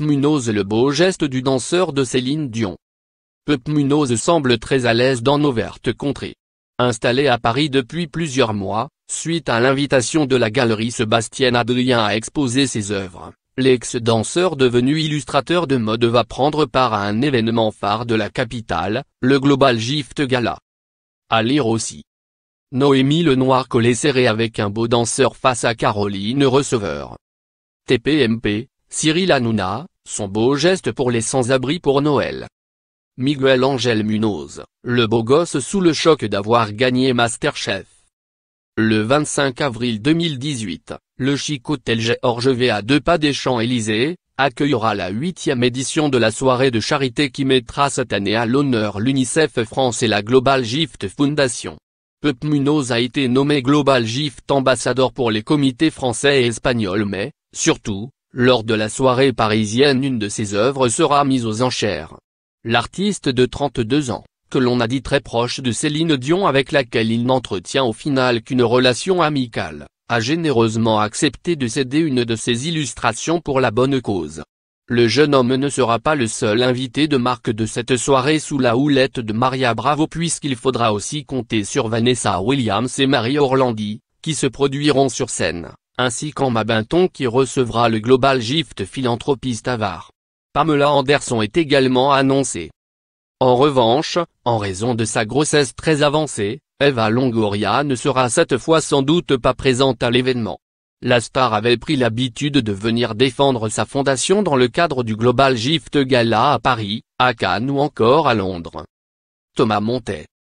Munoz le beau geste du danseur de Céline Dion. Munoz semble très à l'aise dans nos vertes contrées. Installé à Paris depuis plusieurs mois, suite à l'invitation de la galerie Sébastien Adrien à exposer ses œuvres, l'ex-danseur devenu illustrateur de mode va prendre part à un événement phare de la capitale, le Global Gift Gala. À lire aussi. Noémie noir collé serré avec un beau danseur face à Caroline Receveur. TPMP, Cyril Hanouna, son beau geste pour les sans-abri pour Noël. Miguel Angel Munoz, le beau gosse sous le choc d'avoir gagné Masterchef. Le 25 avril 2018, le chic hôtel V à deux pas des Champs-Élysées, accueillera la huitième édition de la soirée de charité qui mettra cette année à l'honneur l'UNICEF France et la Global Gift Foundation. Pep Munoz a été nommé Global Gift ambassadeur pour les comités français et espagnols mais, surtout, lors de la soirée parisienne une de ses œuvres sera mise aux enchères. L'artiste de 32 ans, que l'on a dit très proche de Céline Dion avec laquelle il n'entretient au final qu'une relation amicale, a généreusement accepté de céder une de ses illustrations pour la bonne cause. Le jeune homme ne sera pas le seul invité de marque de cette soirée sous la houlette de Maria Bravo puisqu'il faudra aussi compter sur Vanessa Williams et Marie Orlandi, qui se produiront sur scène ainsi qu'en Mabinton qui recevra le Global Gift philanthropiste avare. Pamela Anderson est également annoncée. En revanche, en raison de sa grossesse très avancée, Eva Longoria ne sera cette fois sans doute pas présente à l'événement. La star avait pris l'habitude de venir défendre sa fondation dans le cadre du Global Gift Gala à Paris, à Cannes ou encore à Londres. Thomas Montet